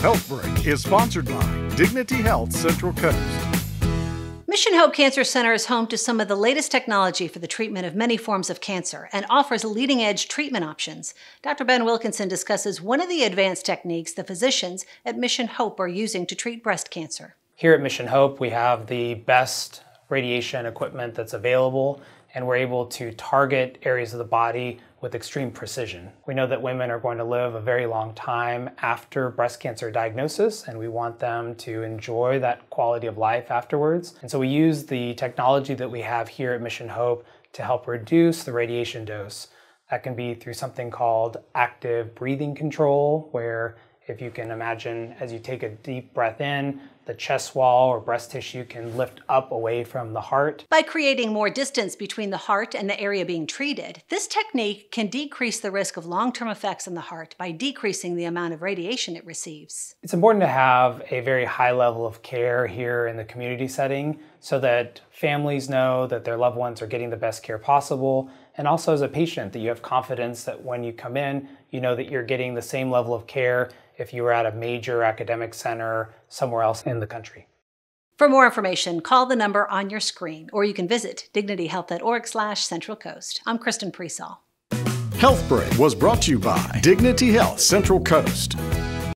Health Break is sponsored by Dignity Health Central Coast. Mission Hope Cancer Center is home to some of the latest technology for the treatment of many forms of cancer and offers leading edge treatment options. Dr. Ben Wilkinson discusses one of the advanced techniques the physicians at Mission Hope are using to treat breast cancer. Here at Mission Hope, we have the best radiation equipment that's available, and we're able to target areas of the body with extreme precision. We know that women are going to live a very long time after breast cancer diagnosis, and we want them to enjoy that quality of life afterwards. And so we use the technology that we have here at Mission Hope to help reduce the radiation dose. That can be through something called active breathing control, where if you can imagine as you take a deep breath in, the chest wall or breast tissue can lift up away from the heart. By creating more distance between the heart and the area being treated, this technique can decrease the risk of long-term effects on the heart by decreasing the amount of radiation it receives. It's important to have a very high level of care here in the community setting so that families know that their loved ones are getting the best care possible and also as a patient that you have confidence that when you come in you know that you're getting the same level of care if you were at a major academic center somewhere else in the country. For more information, call the number on your screen, or you can visit dignityhealth.org slash Central Coast. I'm Kristen Presall. Health Break was brought to you by Dignity Health Central Coast.